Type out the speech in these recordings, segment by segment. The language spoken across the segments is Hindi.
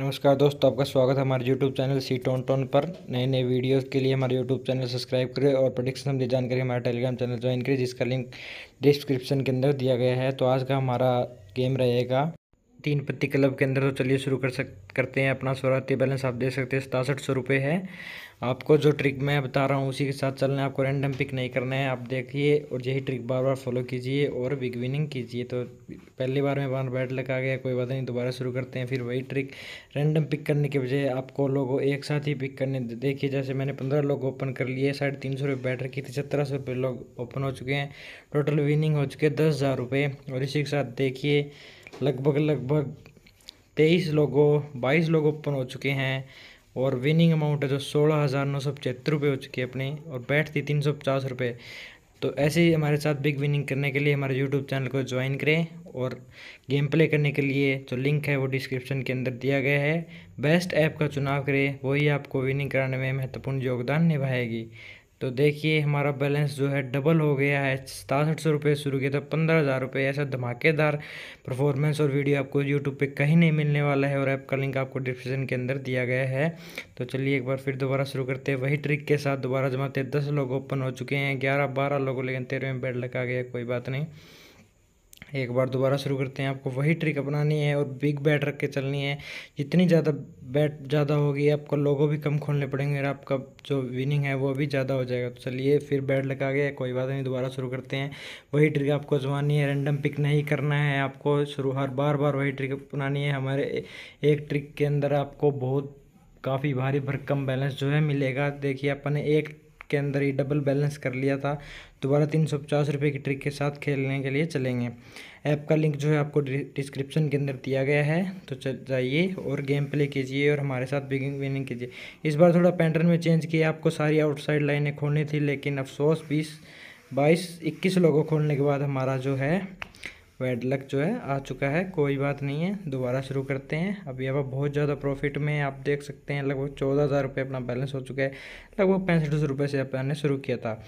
नमस्कार दोस्तों आपका स्वागत है हमारे YouTube channel C tone tone पर नए नए वीडियोस के लिए हमारे YouTube चैनल सब्सक्राइब करें और प्रोडिक्शन संबंधी जानकारी हमारा टेलीग्राम चैनल ज्वाइन करें जिसका लिंक डिस्क्रिप्शन के अंदर दिया गया है तो आज का हमारा गेम रहेगा तीन पत्ती क्लब के अंदर तो चलिए शुरू कर सक करते हैं अपना शुरुआती बैलेंस आप देख सकते हैं सतासठ सौ रुपये है आपको जो ट्रिक मैं बता रहा हूँ उसी के साथ चलना है आपको रैंडम पिक नहीं करना है आप देखिए और यही ट्रिक बार बार फॉलो कीजिए और बिग विनिंग कीजिए तो पहली बार में बार बैट लगा गया कोई बात नहीं दोबारा शुरू करते हैं फिर वही ट्रिक रैंडम पिक करने के बजाय आपको लोगों एक साथ ही पिक करने देखिए जैसे मैंने पंद्रह लोग ओपन कर लिए साढ़े तीन सौ रुपये बैट रखी थी सत्रह सौ रुपये लोग ओपन हो चुके हैं टोटल विनिंग हो चुके हैं दस हज़ार रुपये और इसी के साथ देखिए लगभग लगभग तेईस लोगों बाईस लोग ओपन हो चुके हैं और विनिंग अमाउंट है जो सोलह हज़ार नौ सौ पचहत्तर रुपये हो चुकी है अपनी और बैठ थी तीन सौ पचास रुपये तो ऐसे ही हमारे साथ बिग विनिंग करने के लिए हमारे यूट्यूब चैनल को ज्वाइन करें और गेम प्ले करने के लिए जो लिंक है वो डिस्क्रिप्शन के अंदर दिया गया है बेस्ट ऐप का चुनाव करें वही आपको विनिंग कराने में महत्वपूर्ण योगदान निभाएगी तो देखिए हमारा बैलेंस जो है डबल हो गया है सतासठ सौ रुपये शुरू किया था पंद्रह हज़ार रुपये ऐसा धमाकेदार परफॉर्मेंस और वीडियो आपको यूट्यूब पे कहीं नहीं मिलने वाला है और ऐप का लिंक आपको डिस्क्रिप्शन के अंदर दिया गया है तो चलिए एक बार फिर दोबारा शुरू करते हैं वही ट्रिक के साथ दोबारा जमाते दस लोग ओपन हो चुके हैं ग्यारह बारह लोगों लेकिन तेरहवें बेड लगा गया कोई बात नहीं एक बार दोबारा शुरू करते हैं आपको वही ट्रिक अपनानी है और बिग बैट रख के चलनी है जितनी ज़्यादा बैट ज़्यादा होगी आपको लोगों भी कम खोलने पड़ेंगे और आपका जो विनिंग है वो भी ज़्यादा हो जाएगा तो चलिए फिर बैट लगा गया कोई बात नहीं दोबारा शुरू करते हैं वही ट्रिक आपको जमानी है रेंडम पिक नहीं करना है आपको शुरू हर बार बार वही ट्रिक अपनानी है हमारे एक ट्रिक के अंदर आपको बहुत काफ़ी भारी भरकम बैलेंस जो है मिलेगा देखिए अपन ने एक के अंदर ही डबल बैलेंस कर लिया था दोबारा तीन सौ पचास रुपये की ट्रिक के साथ खेलने के लिए चलेंगे ऐप का लिंक जो है आपको डिस्क्रिप्शन के अंदर दिया गया है तो चल जाइए और गेम प्ले कीजिए और हमारे साथ बिगिंग विनिंग कीजिए इस बार थोड़ा पैटर्न में चेंज किया आपको सारी आउटसाइड लाइनें खोलनी थी लेकिन अफसोस बीस बाईस इक्कीस लोगों खोलने के बाद हमारा जो है लक जो है आ चुका है कोई बात नहीं है दोबारा शुरू करते हैं अभी अब बहुत ज़्यादा प्रॉफिट में आप देख सकते हैं लगभग चौदह हज़ार रुपये अपना बैलेंस हो चुका है लगभग पैंसठ सौ रुपये से अपने शुरू किया था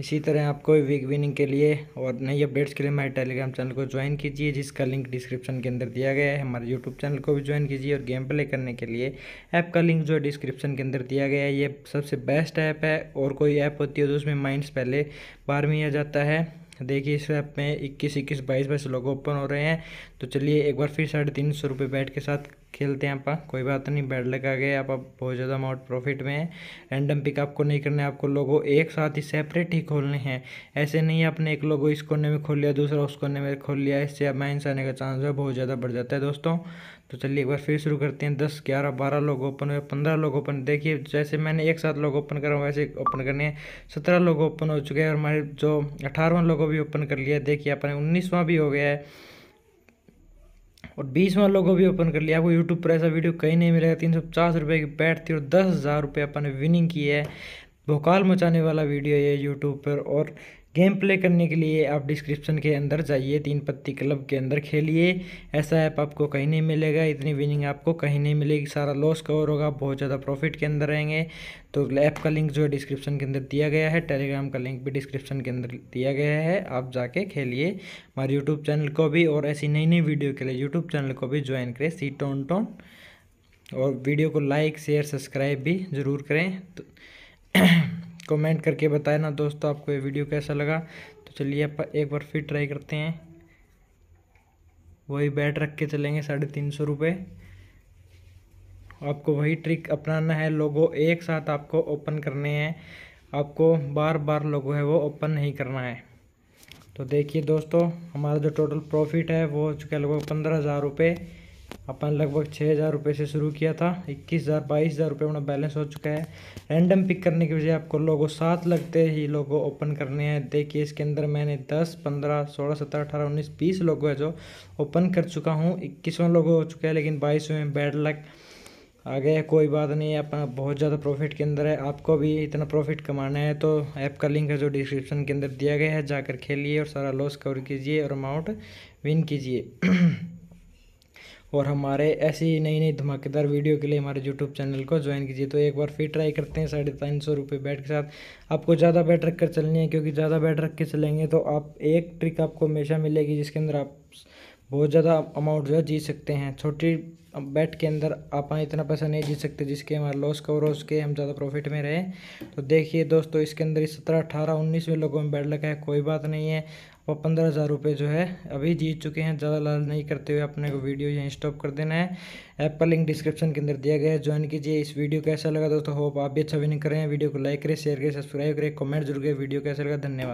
इसी तरह आपको वीक विनिंग के लिए और नई अपडेट्स के लिए हमारे टेलीग्राम चैनल को ज्वाइन कीजिए जिसका लिंक डिस्क्रिप्शन के अंदर दिया गया है हमारे यूट्यूब चैनल को भी ज्वाइन कीजिए और गेम प्ले करने के लिए ऐप का लिंक जो है डिस्क्रिप्शन के अंदर दिया गया है ये सबसे बेस्ट ऐप है और कोई ऐप होती है तो उसमें माइंड्स पहले बार में आ जाता है देखिए इस ऐप में इक्कीस इक्कीस बाईस बाईस लोग ओपन हो रहे हैं तो चलिए एक बार फिर साढ़े तीन सौ रुपये बैट के साथ खेलते हैं आप कोई बात नहीं बैट लगा गए आप बहुत ज़्यादा अमाउंट प्रॉफिट में है रैंडम पिक आपको नहीं करना है आपको लोगो एक साथ ही सेपरेट ही खोलने हैं ऐसे नहीं आपने एक लोगों इस कोने में खोल लिया दूसरा उस कोने में खोल लिया इससे आप माइंस आने का चांस है बहुत ज़्यादा बढ़ जाता है दोस्तों तो चलिए एक बार फिर शुरू करते हैं दस ग्यारह बारह लोग ओपन हुए पंद्रह लोग ओपन देखिए जैसे मैंने एक साथ लोग ओपन करा वैसे ओपन करने हैं सत्रह लोग ओपन हो चुके हैं और हमारे जो अठारहवां लोगों भी ओपन कर लिया देखिए अपने उन्नीसवां भी हो गया है और बीसवां लोगों भी ओपन कर लिया आपको यूट्यूब पर ऐसा वीडियो कहीं नहीं मिलेगा तीन सौ पचास की बैट थी और दस हज़ार रुपये अपन ने विनिंग की है भोकाल मचाने वाला वीडियो ये यूट्यूब पर और गेम प्ले करने के लिए आप डिस्क्रिप्शन के अंदर जाइए तीन पत्ती क्लब के अंदर खेलिए ऐसा ऐप आपको कहीं नहीं मिलेगा इतनी विनिंग आपको कहीं नहीं मिलेगी सारा लॉस कवर होगा बहुत ज़्यादा प्रॉफिट के अंदर रहेंगे तो ऐप का लिंक जो है डिस्क्रिप्शन के अंदर दिया गया है टेलीग्राम का लिंक भी डिस्क्रिप्शन के अंदर दिया गया है आप जाके खेलिए हमारे यूट्यूब चैनल को भी और ऐसी नई नई वीडियो के लिए यूट्यूब चैनल को भी ज्वाइन करें सी टोन टोन और वीडियो को लाइक शेयर सब्सक्राइब भी ज़रूर करें तो कमेंट करके बताए ना दोस्तों आपको ये वीडियो कैसा लगा तो चलिए आप एक बार फिर ट्राई करते हैं वही बैट रख के चलेंगे साढ़े तीन सौ रुपये आपको वही ट्रिक अपनाना है लोगो एक साथ आपको ओपन करने हैं आपको बार बार लोगो है वो ओपन नहीं करना है तो देखिए दोस्तों हमारा जो टोटल प्रॉफिट है वो हो चुका है लगभग पंद्रह हज़ार रुपये अपन लगभग छः हज़ार रुपये से शुरू किया था इक्कीस हज़ार बाईस हज़ार रुपये अपना बैलेंस हो चुका है रैंडम पिक करने की वजह आपको लोगों साथ लगते ही लोगों ओपन करने हैं देखिए इसके अंदर मैंने दस पंद्रह सोलह सत्रह अठारह उन्नीस बीस लोगों है जो ओपन कर चुका हूँ इक्कीसवें लोगों हो चुका है लेकिन बाईसवें बैड लक आ गया कोई बात नहीं अपना बहुत ज़्यादा प्रॉफिट के अंदर है आपको भी इतना प्रॉफिट कमाना है तो ऐप का लिंक है जो डिस्क्रिप्शन के अंदर दिया गया है जाकर खेलिए और सारा लॉस कवर कीजिए और अमाउंट विन कीजिए और हमारे ऐसी ही नई नई धमाकेदार वीडियो के लिए हमारे यूट्यूब चैनल को ज्वाइन कीजिए तो एक बार फिर ट्राई करते हैं साढ़े तीन सौ रुपये बैट के साथ आपको ज़्यादा बैट रख कर चलनी है क्योंकि ज़्यादा बैट रख के चलेंगे तो आप एक ट्रिक आपको हमेशा मिलेगी जिसके अंदर आप बहुत ज़्यादा अमाउंट जो है जीत सकते हैं छोटी बैट के अंदर आप इतना पैसा नहीं जीत सकते जिसके हमारा लॉस कवर हो उसके हम ज़्यादा प्रॉफिट में रहे तो देखिए दोस्तों इसके अंदर सत्रह अठारह उन्नीस में लोगों में बैट लगा है कोई बात नहीं है आप पंद्रह हज़ार रुपये जो है अभी जीत चुके हैं ज़्यादा लाल नहीं करते हुए अपने को वीडियो यहीं स्टॉप कर देना है ऐप का लिंक डिस्क्रिप्शन के अंदर दिया गया है ज्वाइन कीजिए इस वीडियो कैसा लगा दोस्तों होप आप भी अच्छा विनिंग करें वीडियो को लाइक करें शेयर करें सब्सक्राइब करें कमेंट जरूर करें वीडियो कैसा लगा धन्यवाद